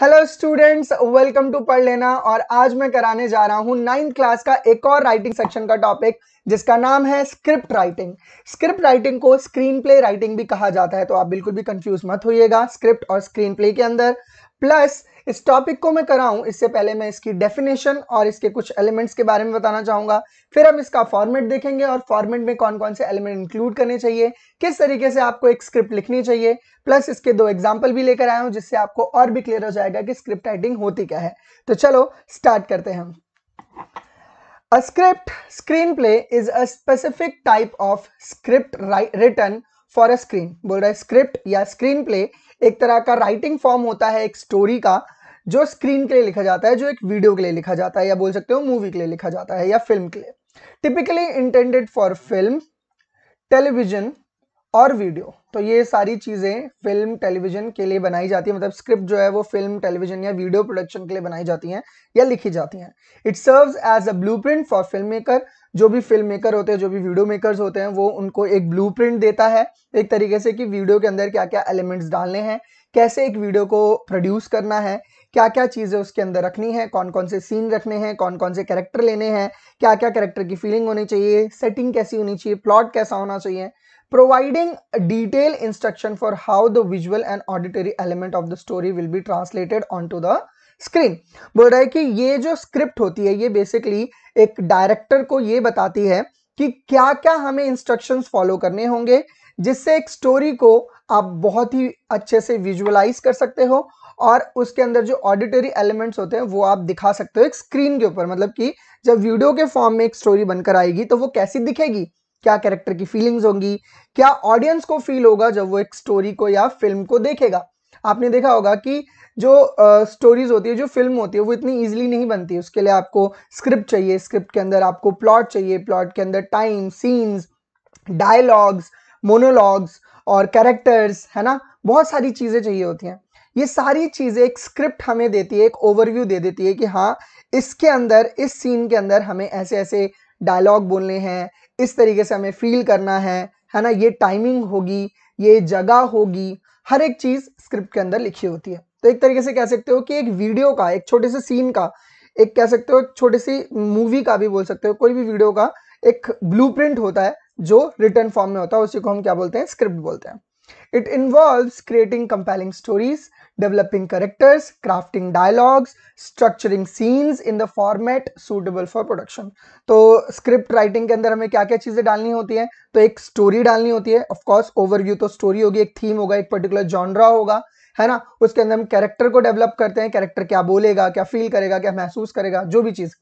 Hello students welcome to पढ़ लेना और आज मैं कराने जा रहा हूँ नाइन्थ क्लास का एक और राइटिंग सेक्शन का टॉपिक जिसका नाम है स्क्रिप्ट राइटिंग स्क्रिप्ट राइटिंग को स्क्रीन प्ले राइटिंग भी कहा जाता है तो आप बिल्कुल भी कंफ्यूज मत होइएगा स्क्रिप्ट और स्क्रीन प्ले के अंदर प्लस इस टॉपिक को मैं कराऊं इससे पहले मैं इसकी डेफिनेशन और इसके कुछ एलिमेंट्स के बारे में बताना चाहूंगा फिर हम इसका फॉर्मेट देखेंगे और फॉर्मेट में कौन कौन से एलिमेंट इंक्लूड करने चाहिए किस तरीके से आपको एक स्क्रिप्ट लिखनी चाहिए प्लस इसके दो एग्जाम्पल भी लेकर आया हूं जिससे आपको और भी क्लियर हो जाएगा कि स्क्रिप्ट राइटिंग होती क्या है तो चलो स्टार्ट करते हैं a script screenplay is a specific type of script written for a screen बोल रहा है स्क्रिप्ट या स्क्रीन प्ले एक तरह का राइटिंग फॉर्म होता है एक स्टोरी का जो स्क्रीन के लिए लिखा जाता है जो एक वीडियो के लिए लिखा जाता है या बोल सकते हो मूवी के लिए लिखा जाता है या फिल्म के लिए typically intended for film television और वीडियो तो ये सारी चीज़ें फिल्म टेलीविजन के लिए बनाई जाती है मतलब स्क्रिप्ट जो है वो फिल्म टेलीविजन या वीडियो प्रोडक्शन के लिए बनाई जाती हैं या लिखी जाती हैं it serves as a blue for filmmaker जो भी फिल्म मेकर होते हैं जो भी वीडियो मेकर्स होते हैं वो उनको एक ब्लू देता है एक तरीके से कि वीडियो के अंदर क्या क्या एलिमेंट्स डालने हैं कैसे एक वीडियो को प्रोड्यूस करना है क्या क्या चीज़ें उसके अंदर रखनी है कौन कौन से सीन रखने हैं कौन कौन से कैरेक्टर लेने हैं क्या क्या कैरेक्टर की फीलिंग होनी चाहिए सेटिंग कैसी होनी चाहिए प्लॉट कैसा होना चाहिए detail instruction for how the visual and auditory element of the story will be translated on to the screen बोल रहा है कि ये जो स्क्रिप्ट होती है ये बेसिकली एक डायरेक्टर को ये बताती है कि क्या क्या हमें इंस्ट्रक्शंस फॉलो करने होंगे जिससे एक स्टोरी को आप बहुत ही अच्छे से विजुअलाइज कर सकते हो और उसके अंदर जो ऑडिटरी एलिमेंट्स होते हैं वो आप दिखा सकते हो एक स्क्रीन के ऊपर मतलब कि जब वीडियो के फॉर्म में एक स्टोरी बनकर आएगी तो वो कैसी दिखेगी क्या कैरेक्टर की फीलिंग्स होंगी क्या ऑडियंस को फील होगा जब वो एक स्टोरी को या फिल्म को देखेगा आपने देखा होगा कि जो स्टोरीज होती है जो फिल्म होती है वो इतनी ईजिली नहीं बनती उसके लिए आपको स्क्रिप्ट चाहिए स्क्रिप्ट के अंदर आपको प्लॉट चाहिए प्लॉट के अंदर टाइम सीन्स डायलॉग्स मोनोलॉग्स और कैरेक्टर्स है ना बहुत सारी चीज़ें चाहिए होती हैं ये सारी चीज़ें एक स्क्रिप्ट हमें देती है एक ओवरव्यू दे देती है कि हाँ इसके अंदर इस सीन के अंदर हमें ऐसे ऐसे डायलॉग बोलने हैं इस तरीके से हमें फील करना है है ना ये टाइमिंग होगी ये जगह होगी हर एक चीज स्क्रिप्ट के अंदर लिखी होती है तो एक तरीके से कह सकते हो कि एक वीडियो का एक छोटे से सीन का एक कह सकते हो एक सी मूवी का भी बोल सकते हो कोई भी वीडियो का एक ब्लू होता है जो रिटर्न फॉर्म में होता है उसी को हम क्या बोलते हैं स्क्रिप्ट बोलते हैं it involve creating compelling stories developing characters, crafting dialogues, structuring scenes in the format suitable for production. तो स्क्रिप्ट राइटिंग के अंदर हमें क्या क्या चीज़ें डालनी होती हैं तो एक स्टोरी डालनी होती है ऑफकोर्स overview तो स्टोरी होगी एक थीम होगा एक पर्टिकुलर genre होगा है ना उसके अंदर हम कैरेक्टर को डेवलप करते हैं कैरेक्टर क्या बोलेगा क्या फील करेगा क्या महसूस करेगा जो भी चीज़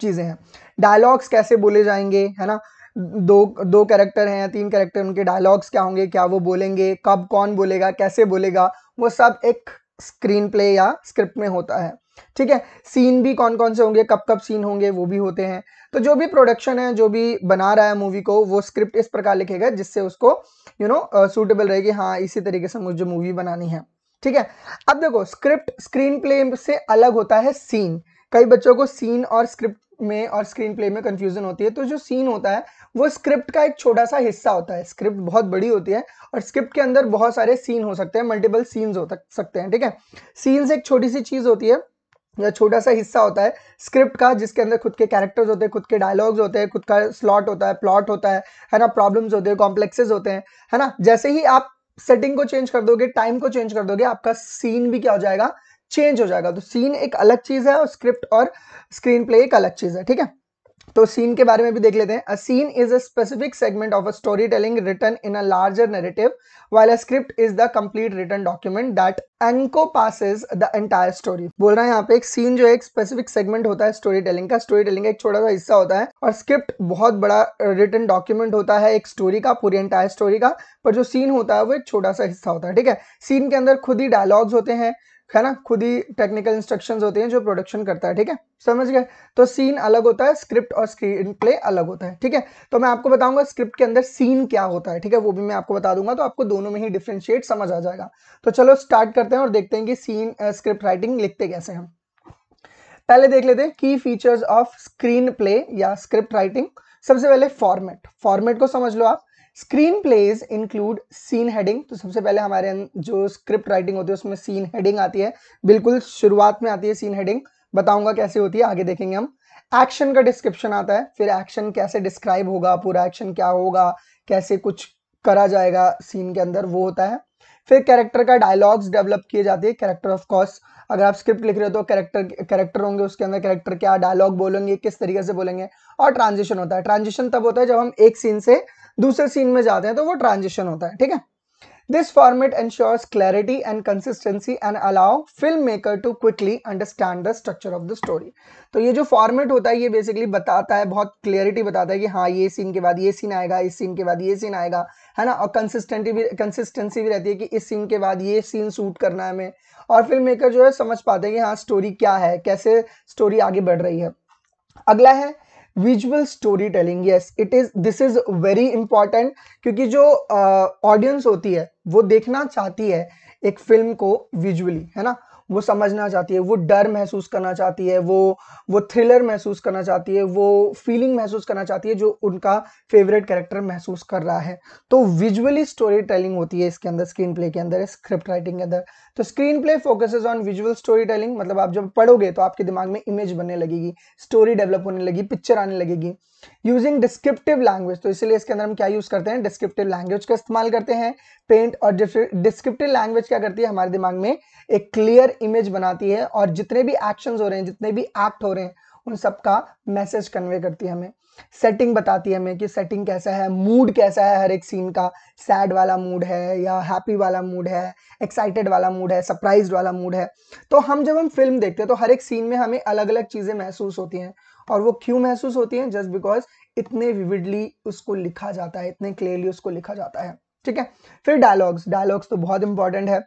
चीज़ें हैं डायलॉग्स कैसे बोले जाएंगे है ना दो दो कैरेक्टर हैं या तीन कैरेक्टर उनके डायलॉग्स क्या होंगे क्या वो बोलेंगे कब कौन बोलेगा कैसे बोलेगा वो सब एक स्क्रीन प्ले या स्क्रिप्ट में होता है ठीक है सीन भी कौन कौन से होंगे कब कब सीन होंगे वो भी होते हैं तो जो भी प्रोडक्शन है जो भी बना रहा है मूवी को वो स्क्रिप्ट इस प्रकार लिखेगा जिससे उसको यू नो सूटेबल रहेगी हाँ इसी तरीके से मुझे मूवी बनानी है ठीक है अब देखो स्क्रिप्ट स्क्रीन प्ले से अलग होता है सीन कई बच्चों को सीन और स्क्रिप्ट में और स्क्रीन प्ले में कन्फ्यूजन होती है तो जो सीन होता है वो स्क्रिप्ट का एक छोटा सा हिस्सा होता है स्क्रिप्ट बहुत बड़ी होती है और स्क्रिप्ट के अंदर बहुत सारे सीन हो सकते हैं मल्टीपल सीन्स हो सकते हैं ठीक है सीन्स एक छोटी सी चीज़ होती है या छोटा सा हिस्सा होता है स्क्रिप्ट का जिसके अंदर खुद के कैरेक्टर्स होते हैं खुद के डायलॉग्स होते हैं खुद का स्लॉट होता है प्लॉट होता है है ना प्रॉब्लम्स होते हैं कॉम्प्लेक्सेस होते हैं है ना जैसे ही आप सेटिंग को चेंज कर दोगे टाइम को चेंज कर दोगे आपका सीन भी क्या हो जाएगा चेंज हो जाएगा तो सीन एक अलग चीज़ है और स्क्रिप्ट और स्क्रीन प्ले एक अलग चीज़ है ठीक है तो सीन के बारे में भी देख लेते हैं a scene is a specific segment of a storytelling written in a larger narrative while a script is the complete written document that encompasses the entire story बोल रहा है यहाँ पे एक सीन जो है एक स्पेसिफिक सेगमेंट होता है स्टोरी टेलिंग का स्टोरी टेलिंग का एक छोटा सा हिस्सा होता है और स्क्रिप्ट बहुत बड़ा रिटर्न डॉक्यूमेंट होता है एक स्टोरी का पूरी एंटायर स्टोरी का पर जो सीन होता है वो एक छोटा सा हिस्सा होता है ठीक है सीन के अंदर खुद ही डायलॉग्स होते हैं है ना खुद ही टेक्निकल इंस्ट्रक्शंस होते हैं जो प्रोडक्शन करता है ठीक है समझ गए तो सीन अलग होता है स्क्रिप्ट और स्क्रीन प्ले अलग होता है ठीक है तो मैं आपको बताऊंगा स्क्रिप्ट के अंदर सीन क्या होता है ठीक है वो भी मैं आपको बता दूंगा तो आपको दोनों में ही डिफ्रेंशिएट समझ आ जाएगा तो चलो स्टार्ट करते हैं और देखते हैं कि सीन स्क्रिप्ट राइटिंग लिखते कैसे हम पहले देख लेते हैं की फीचर्स ऑफ स्क्रीन प्ले या स्क्रिप्ट राइटिंग सबसे पहले फॉर्मेट फॉर्मेट को समझ लो आप screenplays include scene heading तो सबसे पहले हमारे अं-, जो स्क्रिप्ट राइटिंग होती है उसमें सीन हेडिंग आती है बिल्कुल शुरुआत में आती है सीन हेडिंग बताऊंगा कैसे होती है आगे देखेंगे हम एक्शन का डिस्क्रिप्शन आता है फिर एक्शन कैसे डिस्क्राइब होगा पूरा एक्शन क्या होगा कैसे कुछ करा जाएगा सीन के अंदर वो होता है फिर कैरेक्टर का डायलॉग्स डेवलप किए जाते हैं कैरेक्टर ऑफ कोर्स अगर आप स्क्रिप्ट लिख रहे हो तो कैरेक्टर कैरेक्टर होंगे उसके अंदर कैरेक्टर क्या डायलॉग बोलेंगे किस तरीके से बोलेंगे और ट्रांजिशन होता है ट्रांजिशन तब होता है जब हम एक सीन से दूसरे सीन में जाते हैं तो वो ट्रांजिशन होता है ठीक है this format ensures clarity and consistency and allow filmmaker to quickly understand the structure of the story तो ये जो फॉर्मेट होता है ये बेसिकली बताता है बहुत क्लियरिटी बताता है कि हाँ ये सीन के बाद ये सीन आएगा इस सीन के बाद ये सीन आएगा है ना और कंसिस्टेंटी भी कंसिस्टेंसी भी रहती है कि इस सीन के बाद ये सीन सूट करना है हमें और फिल्म मेकर जो है समझ पाते हैं कि हाँ स्टोरी क्या है कैसे स्टोरी आगे बढ़ रही है अगला है visual storytelling yes it is this is very important क्योंकि जो ऑडियंस uh, होती है वो देखना चाहती है एक फिल्म को विजुअली है ना वो समझना चाहती है वो डर महसूस करना चाहती है वो वो थ्रिलर महसूस करना चाहती है वो फीलिंग महसूस करना चाहती है जो उनका फेवरेट कैरेक्टर महसूस कर रहा है तो विजुअली स्टोरी टेलिंग होती है इसके अंदर स्क्रीन प्ले के अंदर स्क्रिप्ट राइटिंग के अंदर तो screenplay focuses on visual storytelling मतलब आप जब पढ़ोगे तो आपके दिमाग में इमेज बनने लगेगी स्टोरी डेवलप होने लगी पिक्चर आने लगेगी यूजिंग डिस्क्रिप्टिव लैंग्वेज तो इसलिए इसके अंदर हम क्या यूज करते हैं डिस्क्रिप्टिव लैंग्वेज का इस्तेमाल करते हैं पेंट और डिस्क्रिप्टिव लैंग्वेज क्या करती है हमारे दिमाग में एक क्लियर इमेज बनाती है और जितने भी एक्शन हो रहे हैं जितने भी एक्ट हो रहे हैं उन सबका मैसेज कन्वे करती है हमें सेटिंग बताती है हमें कि सेटिंग कैसा है मूड कैसा है हर एक सीन का सैड वाला मूड है या हैप्पी वाला मूड है एक्साइटेड वाला मूड है सरप्राइज वाला मूड है तो हम जब हम फिल्म देखते हैं तो हर एक सीन में हमें अलग अलग चीज़ें महसूस होती हैं और वो क्यों महसूस होती है जस्ट बिकॉज इतने विविडली उसको लिखा जाता है इतने क्लियरली उसको लिखा जाता है ठीक है फिर डायलॉग्स डायलॉग्स तो बहुत इंपॉर्टेंट है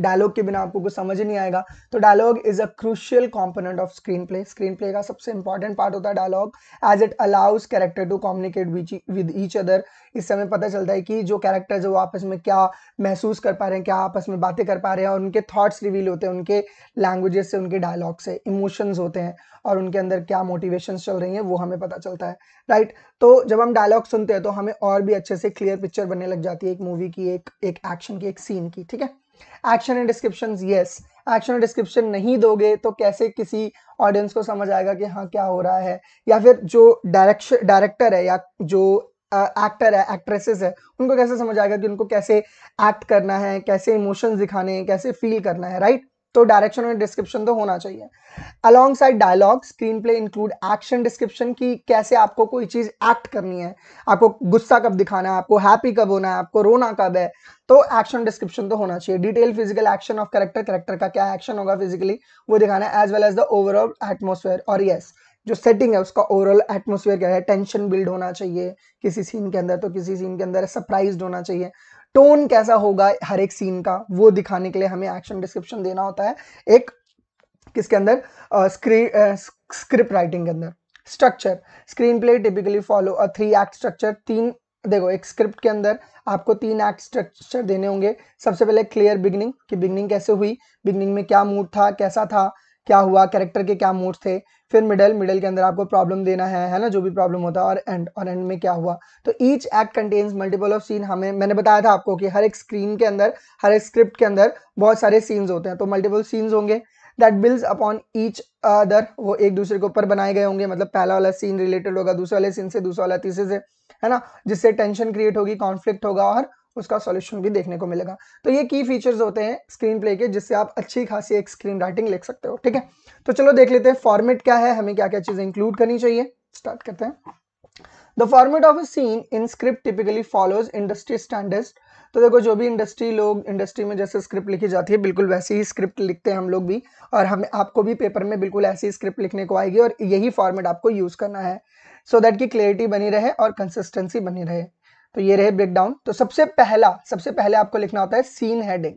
डायलॉग के बिना आपको कुछ समझ ही नहीं आएगा तो dialogue is a crucial component of screenplay screenplay का सबसे इंपॉर्टेंट पार्ट होता है dialogue as it allows character to communicate with each other इससे हमें पता चलता है कि जो कैरेक्टर्स है वो आपस में क्या महसूस कर पा रहे हैं क्या आपस में बातें कर पा रहे हैं और उनके थाट्स रिवील होते हैं उनके लैंग्वेजेस से उनके डायलॉग से इमोशंस होते हैं और उनके अंदर क्या मोटिवेशन चल रही हैं वो हमें पता चलता है राइट right? तो जब हम डायलॉग सुनते हैं तो हमें और भी अच्छे से क्लियर पिक्चर बनने लग जाती है एक मूवी की एक एक एक्शन की एक सीन की ठीक है action and description yes action description नहीं दोगे तो कैसे किसी ऑडियंस को समझ आएगा कि हाँ क्या हो रहा है या फिर जो डायरेक्शन डायरेक्टर है या जो एक्टर है एक्ट्रेसेस है उनको कैसे समझ आएगा कि उनको कैसे एक्ट करना है कैसे इमोशंस दिखाने हैं कैसे फील करना है राइट तो डायरेक्शन और डिस्क्रिप्शन तो होना चाहिए alongside dialogue screenplay include action description कि कैसे आपको कोई चीज़ एक्ट करनी है आपको गुस्सा कब दिखाना है आपको हैप्पी कब होना है आपको रोना कब है तो एक्शन डिस्क्रिप्शन तो होना चाहिए detail physical action of character character का क्या एक्शन होगा फिजिकली वो दिखाना है as well as the overall atmosphere और येस जो सेटिंग है उसका ओवरऑल एटमोसफेयर क्या है टेंशन बिल्ड होना चाहिए किसी सीन के अंदर तो किसी सीन के अंदर सरप्राइज होना चाहिए टोन कैसा होगा हर एक सीन का वो दिखाने के लिए हमें एक्शन डिस्क्रिप्शन देना होता है एक किसके अंदर स्क्रिप्ट राइटिंग के अंदर structure screenplay typically follow a three act structure तीन देखो एक स्क्रिप्ट के अंदर आपको तीन एक्ट स्ट्रक्चर देने होंगे सबसे पहले क्लियर बिगनिंग कि बिगनिंग कैसे हुई बिगनिंग में क्या मूड था कैसा था क्या हुआ कैरेक्टर के क्या मोड्स थे फिर मिडल मिडल के अंदर आपको प्रॉब्लम देना है है ना जो भी प्रॉब्लम होता है और एंड और एंड में क्या हुआ तो each act contains multiple of scene हमें मैंने बताया था आपको कि हर एक स्क्रीन के अंदर हर एक स्क्रिप्ट के अंदर बहुत सारे सीन्स होते हैं तो मल्टीपल सीन्स होंगे that builds upon each other वो एक दूसरे के ऊपर बनाए गए होंगे मतलब पहला वाला सीन रिलेटेड होगा दूसरे वाले सीन से दूसरा वाला तीसरे से है ना जिससे टेंशन क्रिएट होगी कॉन्फ्लिक्ट होगा और उसका सॉल्यूशन भी देखने को मिलेगा तो ये की फीचर्स होते हैं स्क्रीन प्ले के जिससे आप अच्छी खासी एक स्क्रीन राइटिंग लिख सकते हो ठीक है तो चलो देख लेते हैं फॉर्मेट क्या है हमें क्या क्या चीज़ें इंक्लूड करनी चाहिए स्टार्ट करते हैं the format of a scene in script typically follows industry standards तो देखो जो भी इंडस्ट्री लोग इंडस्ट्री में जैसे स्क्रिप्ट लिखी जाती है बिल्कुल वैसे ही स्क्रिप्ट लिखते हैं हम लोग भी और हम आपको भी पेपर में बिल्कुल ऐसी स्क्रिप्ट लिखने को आएगी और यही फॉर्मेट आपको यूज़ करना है सो so दैट की क्लियरिटी बनी रहे और कंसिस्टेंसी बनी रहे तो ये रहे ब्रेकडाउन तो सबसे पहला सबसे पहले आपको लिखना होता है सीन हेडिंग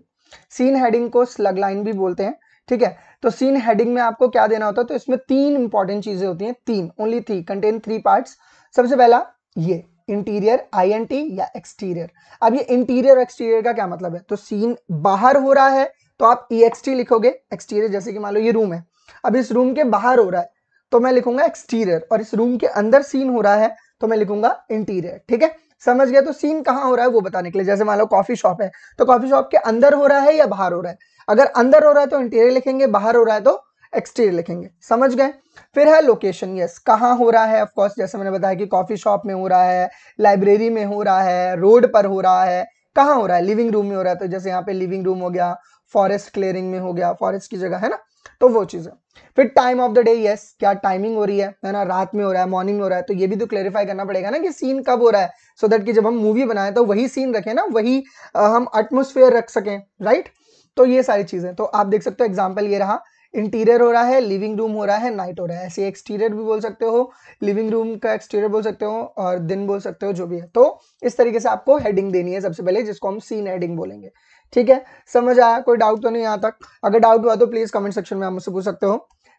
सीन हेडिंग को स्लग लाइन भी बोलते हैं ठीक है तो सीन हेडिंग में आपको क्या देना होता है तो इसमें तीन इंपॉर्टेंट चीजें होती हैं तीन only three contain three parts सबसे पहला ये इंटीरियर आईएनटी या एक्सटीरियर अब ये इंटीरियर एक्सटीरियर का क्या मतलब है तो सीन बाहर हो रहा है तो आप ई e लिखोगे एक्सटीरियर जैसे कि मान लो ये रूम है अब इस रूम के बाहर हो रहा है तो मैं लिखूंगा एक्सटीरियर और इस रूम के अंदर सीन हो रहा है तो मैं लिखूंगा इंटीरियर ठीक है समझ गया तो सीन कहाँ हो रहा है वो बताने के लिए जैसे मान लो कॉफी शॉप है तो कॉफी शॉप के अंदर हो रहा है या बाहर हो रहा है अगर अंदर हो रहा है तो इंटीरियर लिखेंगे बाहर हो रहा है तो एक्सटीरियर लिखेंगे समझ गए फिर है लोकेशन यस कहाँ हो रहा है ऑफकोर्स जैसे मैंने बताया कि कॉफी शॉप में हो रहा है लाइब्रेरी में हो रहा है रोड पर हो रहा है कहाँ हो रहा है लिविंग रूम में हो रहा है तो जैसे यहाँ पे लिविंग रूम हो गया फॉरेस्ट क्लियरिंग में हो गया फॉरेस्ट की जगह है ना तो वो चीज़ है फिर time of the day yes क्या टाइमिंग हो रही है है ना रात में हो रहा है मॉर्निंग हो रहा है तो ये भी तो क्लेरिफाई करना पड़ेगा ना कि सीन कब हो रहा है सो so दैट कि जब हम मूवी बनाए तो वही सीन रखें ना वही आ, हम एटमोसफेयर रख सकें राइट तो ये सारी चीज़ें तो आप देख सकते हो एग्जाम्पल ये रहा इंटीरियर हो रहा है लिविंग रूम हो रहा है नाइट हो रहा है ऐसे एक्सटीरियर भी बोल सकते हो लिविंग रूम का एक्सटीरियर बोल सकते हो और दिन बोल सकते हो जो भी है तो इस तरीके से आपको हेडिंग देनी है सबसे पहले जिसको हम सीन हेडिंग बोलेंगे ठीक है समझ आया कोई डाउट तो नहीं यहाँ तक अगर डाउट हुआ तो प्लीज कमेंट सेक्शन में आप मुझसे पूछ सकते हो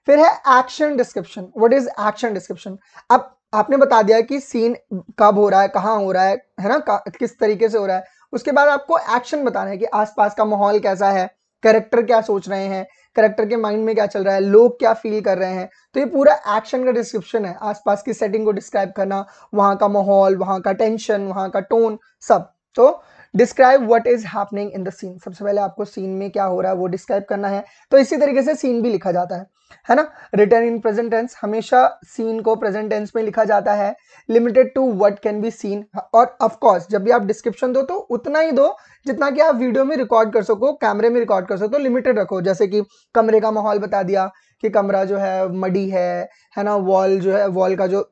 फिर है action description what is action description अब आपने बता दिया कि सीन कब हो रहा है कहाँ हो रहा है है ना किस तरीके से हो रहा है उसके बाद आपको एक्शन बताना है कि आसपास का माहौल कैसा है करेक्टर क्या सोच रहे हैं करेक्टर के माइंड में क्या चल रहा है लोग क्या फील कर रहे हैं तो ये पूरा एक्शन का डिस्क्रिप्शन है आसपास की सेटिंग को डिस्क्राइब करना वहाँ का माहौल वहाँ का टेंशन वहाँ का टोन सब तो describe what is happening in the scene सबसे पहले आपको सीन में क्या हो रहा है वो डिस्क्राइब करना है तो इसी तरीके से सीन भी लिखा जाता है है ना रिटर्न इन प्रेजेंट टेंस हमेशा सीन को प्रेजेंट टेंस में लिखा जाता है limited to what can be seen और ऑफ जब भी आप डिस्क्रिप्शन दो तो उतना ही दो जितना कि आप वीडियो में रिकॉर्ड कर सको कैमरे में रिकॉर्ड कर सको तो लिमिटेड रखो जैसे कि कमरे का माहौल बता दिया कि कमरा जो है मडी है है ना वॉल जो है वॉल का जो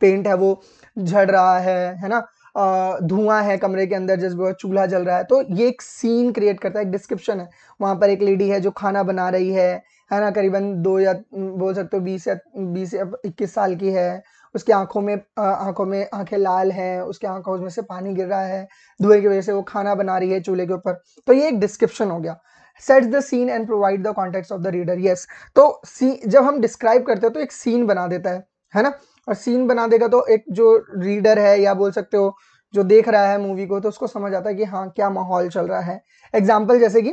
पेंट है वो झड़ रहा है है ना धुआं है कमरे के अंदर जिस चूल्हा जल रहा है तो ये एक सीन क्रिएट करता है एक डिस्क्रिप्शन है वहाँ पर एक लेडी है जो खाना बना रही है है ना करीबन दो या बोल सकते हो बीस या बीस या इक्कीस साल की है उसकी आंखों में आंखों में आंखें लाल हैं उसके आंखों में से पानी गिर रहा है धुएं की वजह से वो खाना बना रही है चूल्हे के ऊपर तो ये एक डिस्क्रिप्शन हो गया sets the scene and provide the context of the reader yes तो सी जब हम डिस्क्राइब करते हैं तो एक सीन बना देता है है ना और सीन बना देगा तो एक जो रीडर है या बोल सकते हो जो देख रहा है मूवी को तो उसको समझ आता है कि हाँ क्या माहौल चल रहा है एग्जाम्पल जैसे कि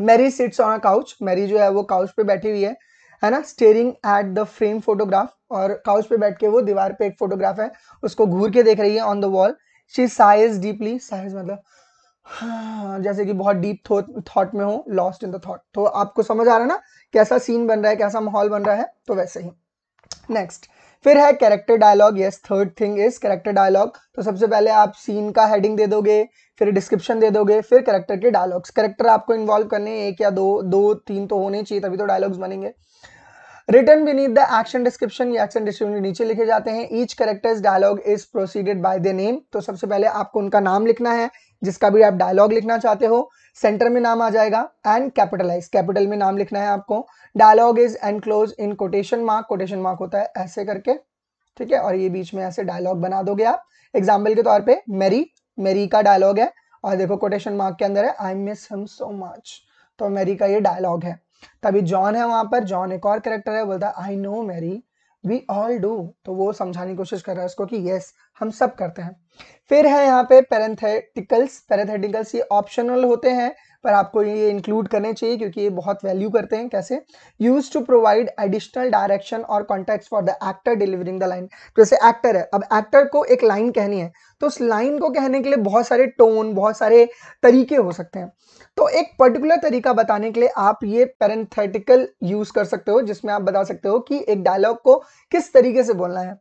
Mary sits on a couch Mary जो है वो काउच पे बैठी हुई है है ना staring at the frame photograph और काउच पे बैठ के वो दीवार पे एक फोटोग्राफ है उसको घूर के देख रही है on the wall she sighs deeply sighs मतलब हाँ, जैसे कि बहुत डीप थॉट में हो लॉस्ट इन द थॉट तो आपको समझ आ रहा है ना कैसा सीन बन रहा है कैसा माहौल बन रहा है तो वैसे ही नेक्स्ट फिर है character dialogue yes third thing is character dialogue तो सबसे पहले आप सीन का हेडिंग दे दोगे फिर डिस्क्रिप्शन दे दोगे फिर कैरेक्टर के डायलॉग्स कैरेक्टर आपको इन्वॉल्व करने एक या दो दो तीन तो होने चाहिए तभी तो डायलॉग्स बनेंगे written beneath the action description या एक्शन डिस्क्रिप्शन नीचे लिखे जाते हैं each characters dialogue is preceded by the name तो सबसे पहले आपको उनका नाम लिखना है जिसका भी आप डायलॉग लिखना चाहते हो सेंटर में नाम आ जाएगा एंड कैपिटलाइज कैपिटल में नाम लिखना है आपको dialogue is enclosed in quotation mark quotation mark होता है ऐसे करके ठीक है और ये बीच में ऐसे डायलॉग बना दोगे आप एग्जाम्पल के तौर पे मेरी मेरी का डायलॉग है और देखो कोटेशन मार्क के अंदर है I miss him so much तो मेरी का ये डायलॉग है तभी जॉन है वहां पर जॉन एक और कैरेक्टर है बोलता है I know Mary we all do तो वो समझाने की कोशिश कर रहा है उसको कि यस हम सब करते हैं फिर है यहाँ पे पैरेंथेटिकल्स पैरेंथेटिकल्स ये ऑप्शनल होते हैं पर आपको ये इंक्लूड करने चाहिए क्योंकि ये बहुत वैल्यू करते हैं कैसे used to provide additional direction और context for the actor delivering the line जैसे एक्टर है अब एक्टर को एक लाइन कहनी है तो उस लाइन को कहने के लिए बहुत सारे टोन बहुत सारे तरीके हो सकते हैं तो एक पर्टिकुलर तरीका बताने के लिए आप ये पैरेंथेटिकल यूज कर सकते हो जिसमें आप बता सकते हो कि एक डायलॉग को किस तरीके से बोलना है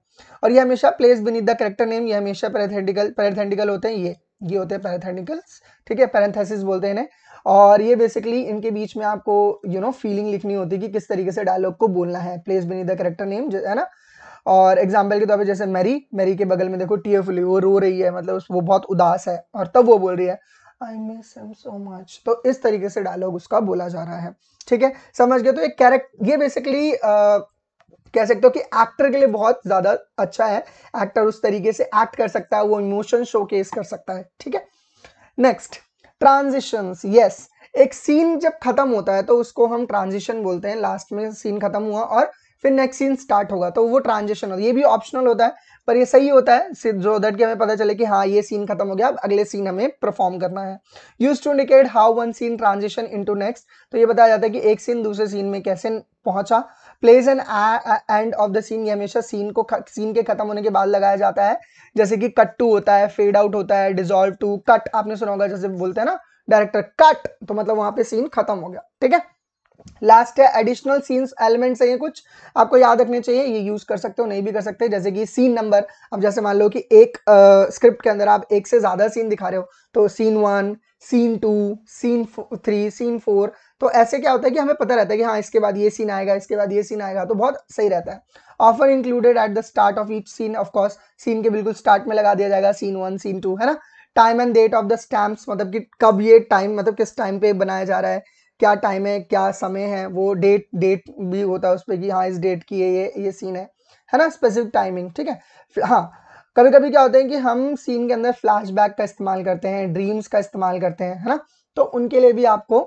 और ये हमेशा place beneath the character name ये हमेशा पैरेथेटिकल पैरेथेंडिकल पैरेथेंडिकल होते हैं ये ये होते हैं पैरेथेंडिकल्स ठीक है पैरेंथेसिस बोलते हैं इन्हें और ये बेसिकली इनके बीच में आपको यू नो फीलिंग लिखनी होती है कि किस तरीके से डायलॉग को बोलना है place beneath the character name है ना और एग्जाम्पल के तौर तो पर जैसे मैरी मैरी के बगल में देखो टीयरफुली वो रो रही है मतलब वो बहुत उदास है और तब वो बोल रही है I miss him so much तो इस तरीके से डायलॉग उसका बोला जा रहा है ठीक है समझ गए तो एक कैरेक्ट ये बेसिकली कह सकते हो कि एक्टर के लिए बहुत ज़्यादा अच्छा है एक्टर उस तरीके से एक्ट कर सकता है वो इमोशन शोकेस कर सकता है ठीक है नेक्स्ट ट्रांजिशन यस एक सीन जब खत्म होता है तो उसको हम ट्रांजिशन बोलते हैं लास्ट में सीन खत्म हुआ और फिर नेक्स्ट सीन स्टार्ट होगा तो वो ट्रांजिशन होता है ये भी ऑप्शनल होता है पर ये सही होता है जो दैट कि हमें पता चले कि हाँ ये सीन खत्म हो गया अब अगले सीन हमें परफॉर्म करना है used to indicate how one scene transition into next तो ये बताया जाता है कि एक सीन दूसरे सीन में कैसे पहुंचा placed an end of the scene ये हमेशा सीन को सीन के खत्म होने के बाद लगाया जाता है जैसे कि कट टू होता है फेड आउट होता है डिजोल्व टू कट आपने सुना होगा जैसे बोलते हैं ना डायरेक्टर कट तो मतलब वहां पे सीन खत्म हो गया ठीक है लास्ट है एडिशनल सीन्स एलिमेंट्स है ये कुछ आपको याद रखने चाहिए ये यूज कर सकते हो नहीं भी कर सकते जैसे कि सीन नंबर अब जैसे मान लो कि एक स्क्रिप्ट uh, के अंदर आप एक से ज्यादा सीन दिखा रहे हो तो scene one scene two scene three scene four तो ऐसे क्या होता है कि हमें पता रहता है कि हाँ इसके बाद ये सीन आएगा इसके बाद ये सीन आएगा तो बहुत सही रहता है ऑफर included at the start of each scene of course scene के बिल्कुल स्टार्ट में लगा दिया जाएगा सीन वन सीन टू है ना time and date of the stamps मतलब कि कब ये टाइम मतलब किस टाइम पे बनाया जा रहा है क्या टाइम है क्या समय है वो डेट डेट भी होता है उस पर कि हाँ इस डेट की ये ये ये सीन है है ना स्पेसिफिक टाइमिंग ठीक है हाँ कभी कभी क्या होता है कि हम सीन के अंदर फ्लैशबैक का इस्तेमाल करते हैं ड्रीम्स का इस्तेमाल करते हैं है ना तो उनके लिए भी आपको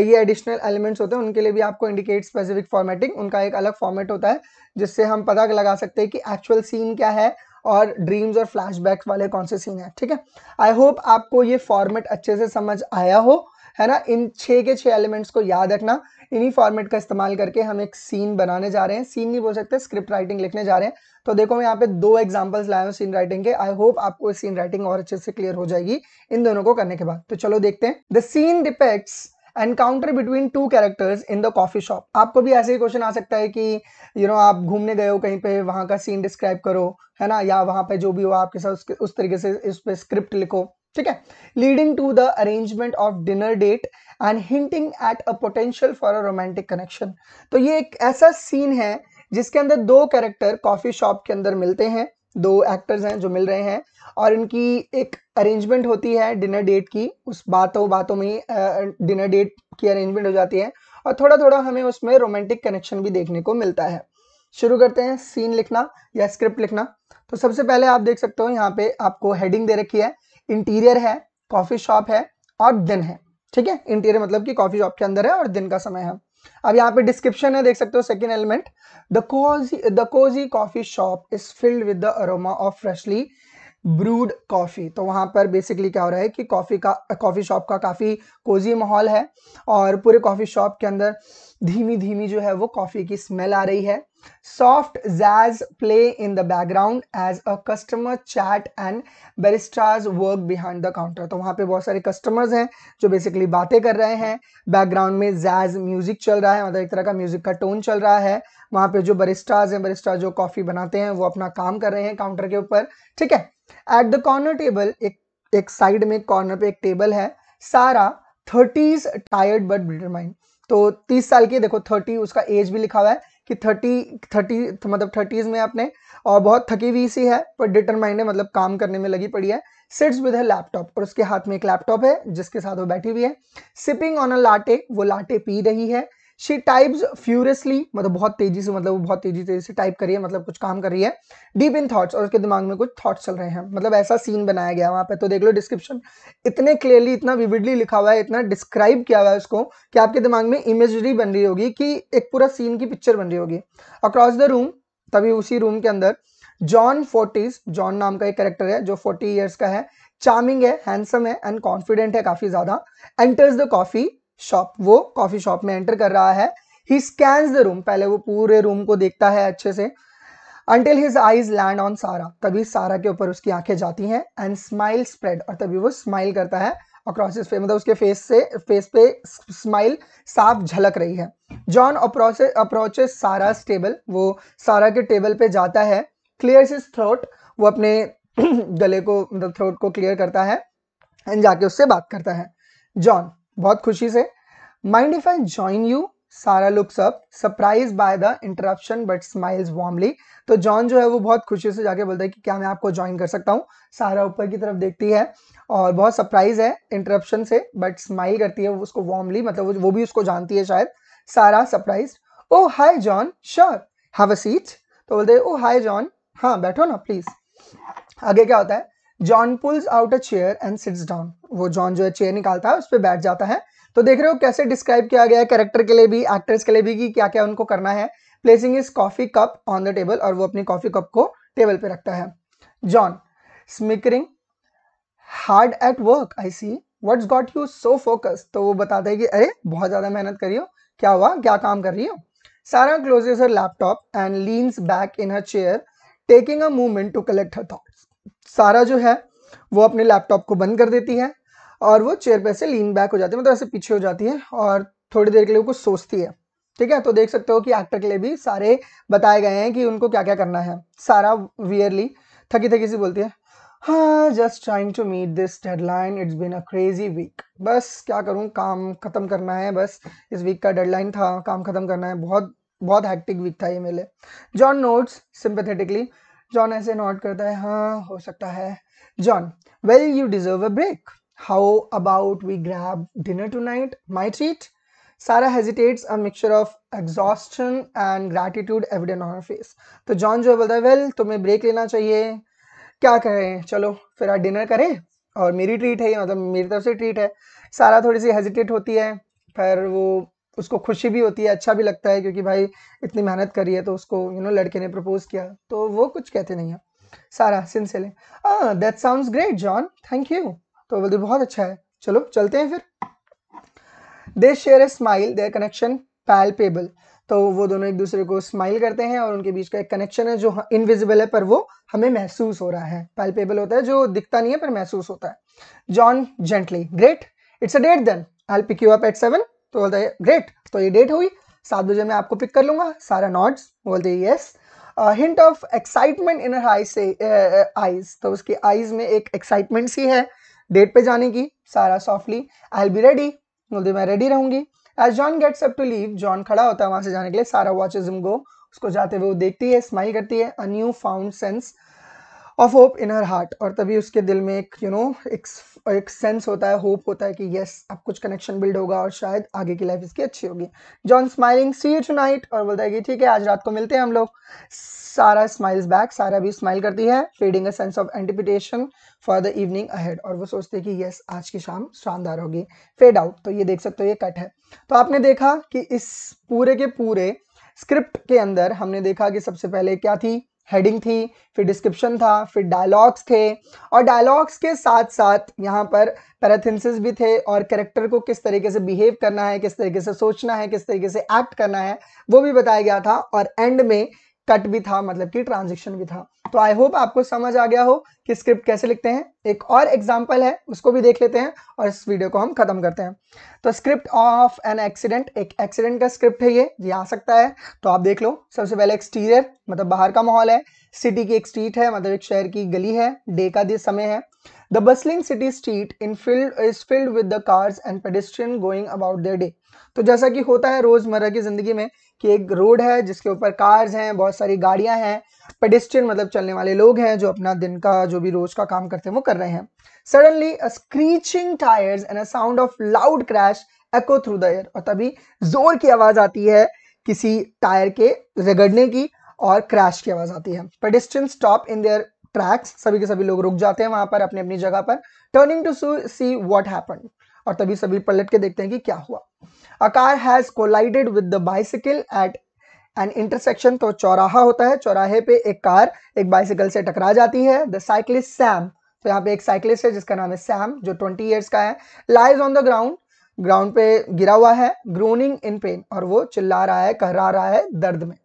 ये एडिशनल एलिमेंट्स होते हैं उनके लिए भी आपको इंडिकेट स्पेसिफिक फॉर्मेटिंग उनका एक अलग फॉर्मेट होता है जिससे हम पता लगा सकते हैं कि एक्चुअल सीन क्या है और ड्रीम्स और फ्लैशबैक्स वाले कौन से सीन है ठीक है आई होप आपको ये फॉर्मेट अच्छे से समझ आया हो है ना इन छः के छः एलिमेंट्स को याद रखना इन्हीं फॉर्मेट का इस्तेमाल करके हम एक सीन बनाने जा रहे हैं सीन नहीं बोल सकते स्क्रिप्ट राइटिंग लिखने जा रहे हैं तो देखो मैं यहाँ पे दो एग्जांपल्स लाए हूँ सीन राइटिंग के आई होप आपको सीन राइटिंग और अच्छे से क्लियर हो जाएगी इन दोनों को करने के बाद तो चलो देखते हैं the scene depicts encounter between two characters in the coffee shop आपको भी ऐसे ही क्वेश्चन आ सकता है कि यू you नो know, आप घूमने गए हो कहीं पे वहाँ का सीन डिस्क्राइब करो है ना या वहाँ पे जो भी हो आपके साथ उस तरीके से उस पर स्क्रिप्ट लिखो ठीक है leading to the arrangement of dinner date and hinting at a potential for a romantic connection तो ये एक ऐसा सीन है जिसके अंदर दो कैरेक्टर कॉफ़ी शॉप के अंदर मिलते हैं दो एक्टर्स हैं जो मिल रहे हैं और इनकी एक अरेंजमेंट होती है डिनर डेट की उस बातों बातों में डिनर डेट की अरेंजमेंट हो जाती है और थोड़ा थोड़ा हमें उसमें रोमांटिक कनेक्शन भी देखने को मिलता है शुरू करते हैं सीन लिखना या स्क्रिप्ट लिखना तो सबसे पहले आप देख सकते हो यहाँ पे आपको हेडिंग दे रखी है इंटीरियर है कॉफी शॉप है और दिन है ठीक है इंटीरियर मतलब कि कॉफी शॉप के अंदर है और दिन का समय है अब यहाँ पे डिस्क्रिप्शन है देख सकते हो second element the cozy the cozy coffee shop is filled with the aroma of freshly brewed coffee तो वहां पर बेसिकली क्या हो रहा है कि कॉफ़ी का कॉफ़ी शॉप का काफ़ी कोजी माहौल है और पूरे कॉफ़ी शॉप के अंदर धीमी धीमी जो है वो कॉफ़ी की स्मेल आ रही है soft jazz play in the background as a customer chat and baristas work behind the counter तो वहाँ पे बहुत सारे कस्टमर्स हैं जो बेसिकली बातें कर रहे हैं बैकग्राउंड में जैज म्यूजिक चल रहा है मतलब एक तरह का म्यूजिक का टोन चल रहा है वहाँ पे जो बरिस्टाज हैं बरिस्टा जो कॉफ़ी बनाते हैं वो अपना काम कर रहे हैं काउंटर के ऊपर ठीक है एट द कॉर्नर टेबल एक एक साइड में कॉर्नर पे एक टेबल है Sarah thirties tired but bitter mind तो तीस साल की देखो थर्टी उसका एज भी लिखा हुआ है कि थर्टी थर्टी मतलब थर्टीज़ में अपने और बहुत थकी हुई सी है पर डिटरमाइंड है मतलब काम करने में लगी पड़ी है सिट्स विद है लैपटॉप और उसके हाथ में एक लैपटॉप है जिसके साथ वो बैठी हुई है सिपिंग ऑन अ लाटे वो लाटे पी रही है शी टाइप्स फ्यूरियसली मतलब बहुत तेजी से मतलब वो बहुत तेजी तेजी से टाइप रही है मतलब कुछ काम कर रही है डीप इन थॉट्स और उसके दिमाग में कुछ थॉट्स चल रहे हैं मतलब ऐसा सीन बनाया गया वहाँ पे तो देख लो डिस्क्रिप्शन इतने क्लियरली इतना विविडली लिखा हुआ है इतना डिस्क्राइब किया हुआ है उसको कि आपके दिमाग में इमेजरी बन रही होगी कि एक पूरा सीन की पिक्चर बन रही होगी अक्रॉस द रूम तभी उसी रूम के अंदर जॉन फोर्टिस जॉन नाम का एक करेक्टर है जो फोर्टी ईयर्स का है चार्मिंग है हैंडसम है एंड कॉन्फिडेंट है काफ़ी ज़्यादा एंटर्स द कॉफ़ी शॉप वो कॉफी शॉप में एंटर कर रहा है ही स्कैन द रूम पहले वो पूरे रूम को देखता है अच्छे से until his eyes land on Sarah तभी सारा के ऊपर उसकी आंखें जाती हैं एंड स्माइल स्प्रेड और तभी वो स्माइल करता है अक्रॉस हिज फेस मतलब उसके फेस से फेस पे स्माइल साफ झलक रही है जॉन अप्रोचेस सारा टेबल वो सारा के टेबल पे जाता है क्लियर हिज थ्रोट वो अपने गले को मतलब थ्रोट को क्लियर करता है एंड जाके उससे बात करता है जॉन बहुत खुशी से mind if I join you Sarah looks up surprised by the interruption but smiles warmly तो जॉन जो है वो बहुत खुशी से जाके बोलता है कि क्या मैं आपको ज्वाइन कर सकता हूँ सारा ऊपर की तरफ देखती है और बहुत सरप्राइज है इंटरप्शन से बट स्माइल करती है उसको वार्मली मतलब वो भी उसको जानती है शायद Sarah surprised oh hi John sure have a seat तो बोलते ओ हाय जॉन हाँ बैठो ना प्लीज आगे क्या होता है John pulls out a chair and sits down वो जॉन जो है चेयर निकालता है उस पर बैठ जाता है तो देख रहे हो कैसे डिस्क्राइब किया गया है कैरेक्टर के लिए भी एक्टर्स के लिए भी कि क्या क्या उनको करना है placing his coffee cup on the table और वो अपनी कॉफी कप को टेबल पे रखता है John smirking hard at work I see what's got you so focus तो वो बताता है कि अरे बहुत ज़्यादा मेहनत करी हो क्या हुआ क्या काम कर रही हो Sarah closes her laptop and leans back in her chair taking a movement to collect her thought Sarah जो है वो अपने लैपटॉप को बंद कर देती है और वो चेयर पे ऐसे लीन बैक हो जाती है मतलब ऐसे पीछे हो जाती है और थोड़ी देर के लिए वो कुछ सोचती है ठीक है तो देख सकते हो कि एक्टर के लिए भी सारे बताए गए हैं कि उनको क्या क्या करना है सारा वियरली थकी थकी सी बोलती है हाँ just trying to meet this deadline it's been a crazy week बस क्या करूँ काम ख़त्म करना है बस इस वीक का डेडलाइन था काम ख़त्म करना है बहुत बहुत हैक्टिक वीक था ये मेरे जॉन नोट्स सिंपथेटिकली जॉन ऐसे नॉट करता है हाँ हो सकता है John well you deserve a break how about we grab dinner tonight my treat Sarah hesitates a mixture of exhaustion and gratitude evident on face तो John जो बोलता है वेल तुम्हें ब्रेक लेना चाहिए क्या करें चलो फिर आज डिनर करें और मेरी ट्रीट है मतलब मेरी तरफ से ट्रीट है सारा थोड़ी सी हेजिटेट होती है फिर वो उसको खुशी भी होती है अच्छा भी लगता है क्योंकि भाई इतनी मेहनत करी है तो उसको यू you नो know, लड़के ने प्रपोज किया तो वो कुछ कहते नहीं है Sarah sincerely that sound great John thank you तो बोलते बहुत अच्छा है चलो चलते हैं फिर they share a smile their connection palpable तो वो दोनों एक दूसरे को स्माइल करते हैं और उनके बीच का एक कनेक्शन है जो इनविजिबल है पर वो हमें महसूस हो रहा है पैल्पेबल होता है जो दिखता नहीं है पर महसूस होता है John gently great it's a date then I pick you up at seven तो बोलते हैं ग्रेट तो ये डेट हुई सात बजे मैं आपको पिक कर लूंगा सारा नॉट्स बोलते हैं yes hint of excitement in eye से आईज तो उसकी आईज में एक एक्साइटमेंट सी है डेट पे जाने की सारा सॉफ्टली आई बी रेडी बोलते मैं रेडी रहूंगी as John gets up to leave John खड़ा होता है वहां से जाने के लिए सारा वॉचेज गो उसको जाते हुए वो देखती है स्माइल करती है a new found sense of hope in her heart और तभी उसके दिल में एक यू you नो know, एक एक सेंस होता है होप होता है कि यस अब कुछ कनेक्शन बिल्ड होगा और शायद आगे की लाइफ इसकी अच्छी होगी John smiling see you tonight और बोलता है कि ठीक है आज रात को मिलते हैं हम लोग सारा स्माइल्स बैक सारा भी स्माइल करती है feeling a sense of anticipation for the evening ahead और वो सोचते हैं कि यस आज की शाम शानदार होगी फेड आउट तो ये देख सकते हो ये कट है तो आपने देखा कि इस पूरे के पूरे स्क्रिप्ट के अंदर हमने देखा कि सबसे पहले क्या थी हेडिंग थी फिर डिस्क्रिप्शन था फिर डायलॉग्स थे और डायलॉग्स के साथ साथ यहाँ पर पैराथिनसिस भी थे और करेक्टर को किस तरीके से बिहेव करना है किस तरीके से सोचना है किस तरीके से एक्ट करना है वो भी बताया गया था और एंड में कट भी था मतलब कि ट्रांजेक्शन भी था तो आई होप आपको समझ आ गया हो कि स्क्रिप्ट कैसे लिखते हैं एक और एग्जाम्पल है उसको भी देख लेते हैं और इस वीडियो को हम खत्म करते हैं तो स्क्रिप्ट ऑफ एन एक्सीडेंट एक एक्सीडेंट का स्क्रिप्ट है ये ये आ सकता है तो आप देख लो सबसे पहले एक्सटीरियर मतलब बाहर का माहौल है सिटी की एक स्ट्रीट है मतलब एक शहर की गली है डे का दिन समय है The bustling city street in filled is filled with the cars and pedestrian going about their day. तो जैसा कि होता है रोज़मर्रा की ज़िंदगी में कि एक रोड है जिसके ऊपर कार्स हैं बहुत सारी गाड़ियां हैं पेडिस्ट्रियन मतलब चलने वाले लोग हैं जो अपना दिन का जो भी रोज़ का काम करते हैं वो कर रहे हैं suddenly a screeching tires and a sound of loud crash echo through the air और तभी ज़ोर की आवाज़ आती है किसी टायर के रगड़ने की और क्रैश की आवाज़ आती है pedestrian stop in their tracks सभी के सभी लोग रुक जाते हैं वहां पर अपनी अपनी जगह पर turning to see what happen और तभी सभी पलट के देखते हैं कि क्या हुआ a car has collided with the bicycle at an intersection तो चौराहा होता है चौराहे पे एक कार एक बाइसिकल से टकरा जाती है द साइकिलिस्ट सैम तो यहाँ पे एक साइकिलिस्ट है जिसका नाम है सैम जो 20 इयर्स का है lies on the ground ground पे गिरा हुआ है ग्रोनिंग इन पेन और वो चिल्ला रहा है कहरा रहा है दर्द में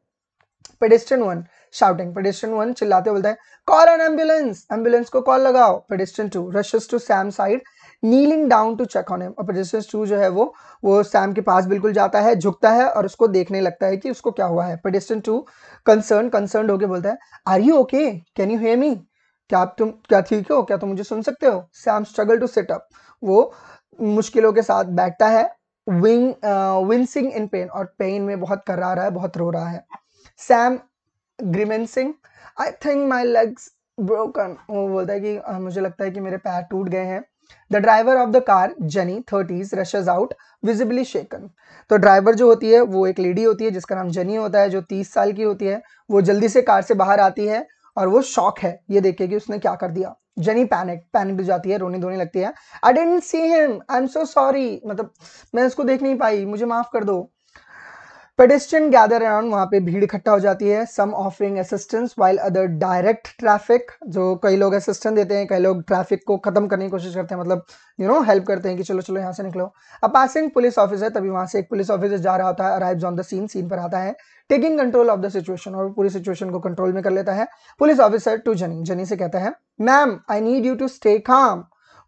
pedestrian one shouting pedestrian one चिल्लाते बोलता है कॉल एन एम्बुलेंस एम्बुलेंस को कॉल लगाओ pedestrian two rushes to Sam side kneeling down to check on him और पेडिस्ट्रियन टू जो है वो वो सैम के पास बिल्कुल जाता है झुकता है और उसको देखने लगता है कि उसको क्या हुआ है पेडिस्ट्रियन टू कंसर्न कंसर्न होकर बोलता है are you okay can you hear me क्या आप तुम क्या ठीक हो क्या तुम मुझे सुन सकते हो Sam struggle to set up वो मुश्किलों के साथ बैठता है विंग विंसिंग इन पेन और पेन में बहुत कर रहा है बहुत रो रहा है Sam grimacing I think my legs broken वो बोलता है कि मुझे लगता है कि मेरे पैर टूट गए हैं the driver of the car Jenny thirties rushes out visibly shaken तो ड्राइवर जो होती है वो एक लेडी होती है जिसका नाम जनी होता है जो तीस साल की होती है वो जल्दी से कार से बाहर आती है और वो शॉक है ये देखे कि उसने क्या कर दिया जनी पैनिक पैनिक हो जाती है रोनी धोनी लगती है I didn't see him I am so sorry मतलब मैं उसको देख नहीं पाई मुझे माफ़ कर दो पेडेस्ट्रियन गैदर अराउंड वहाँ पे भीड़ इकट्ठा हो जाती है some offering assistance while other direct traffic जो कई लोग असिस्टेंट देते हैं कई लोग ट्रैफिक को खत्म करने की कोशिश करते हैं मतलब यू नो हेल्प करते हैं कि चलो चलो यहाँ से निकलो अ पासिंग पुलिस ऑफिसर तभी वहाँ से एक पुलिस ऑफिसर जा रहा होता है arrive on the scene scene पर आता है taking control of the situation और पूरी सिचुएशन को कंट्रोल में कर लेता है पुलिस ऑफिसर टू जनी जनी से कहता है ma'am I need you to stay calm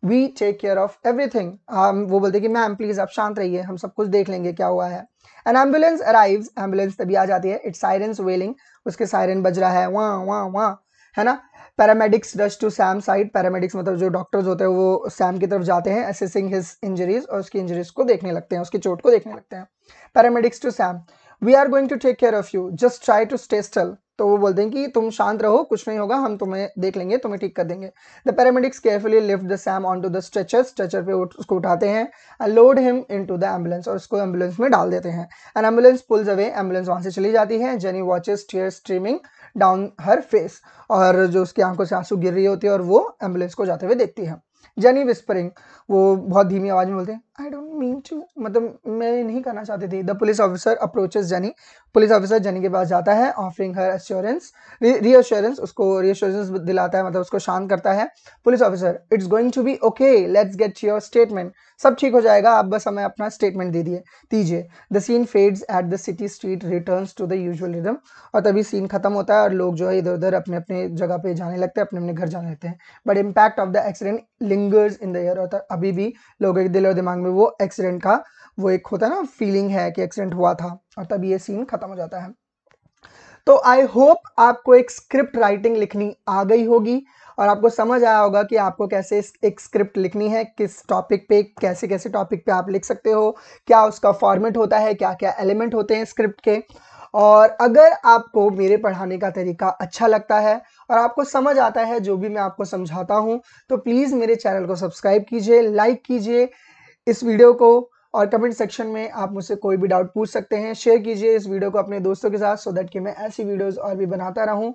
we take care of everything हम वो बोलते कि मैम प्लीज़ आप शांत रहिए हम सब कुछ देख लेंगे क्या हुआ है एन एम्बुलेंस अराइव्स एम्बुलेंस तभी आ जाती है इट साइरेंस वेलिंग उसके साइरन बज रहा है वहाँ वहाँ वहाँ है ना paramedics rush to Sam side paramedics मतलब जो डॉक्टर्स होते हैं वो सैम की तरफ जाते हैं असेसिंग हिज इंजरीज और उसकी इंजरीज को देखने लगते हैं उसकी चोट को देखने लगते हैं paramedics to Sam we are going to take care of you just try to stay still तो वो बोलते हैं कि तुम शांत रहो कुछ नहीं होगा हम तुम्हें देख लेंगे तुम्हें ठीक कर देंगे the paramedics carefully lift the Sam on to the stretcher stretcher पे उसको उठाते हैं and load him into the ambulance और उसको एम्बुलेंस में डाल देते हैं and ambulance pulls away ambulance वहाँ से चली जाती है Jenny watches tear streaming down her face और जो उसकी आंखों से आंसू गिर रही होती है और वो एम्बुलेंस को जाते हुए देखती है जेनी विस्परिंग वो बहुत धीमी आवाज़ में बोलते हैं आई डोंट मीन टू मतलब मैं नहीं करना चाहती थी the police officer approaches Jenny police officer Jenny के पास जाता है ऑफरिंग हर एश्योरेंस रीअश्योरेंस उसको रीअश्योरेंस दिलाता है मतलब उसको शांत करता है police officer it's going to be okay let's get your statement सब ठीक हो जाएगा आप बस हमें अपना स्टेटमेंट दे दिए दीजिए the scene fades at the city street return to the usual rhythm और तभी सीन खत्म होता है और लोग जो है इधर उधर अपने अपने जगह पे जाने लगते हैं अपने अपने घर जाने लगते हैं but impact of the accident lingers in the और अभी भी लोगों के दिल और दिमाग में वो एक्सीडेंट का वो एक होता है ना फीलिंग है कि एक्सीडेंट हुआ था और तब ये सीन खत्म हो जाता है तो आई होप आपको एक स्क्रिप्ट राइटिंग लिखनी आ गई होगी और आपको समझ आया होगा कि आपको कैसे एक स्क्रिप्ट लिखनी है किस टॉपिक पे कैसे कैसे टॉपिक पे आप लिख सकते हो क्या उसका फॉर्मेट होता है क्या क्या एलिमेंट होते हैं स्क्रिप्ट के और अगर आपको मेरे पढ़ाने का तरीका अच्छा लगता है और आपको समझ आता है जो भी मैं आपको समझाता हूँ तो प्लीज़ मेरे चैनल को सब्सक्राइब कीजिए लाइक कीजिए इस वीडियो को और कमेंट सेक्शन में आप मुझसे कोई भी डाउट पूछ सकते हैं शेयर कीजिए इस वीडियो को अपने दोस्तों के साथ सो so दैट कि मैं ऐसी वीडियोस और भी बनाता रहूं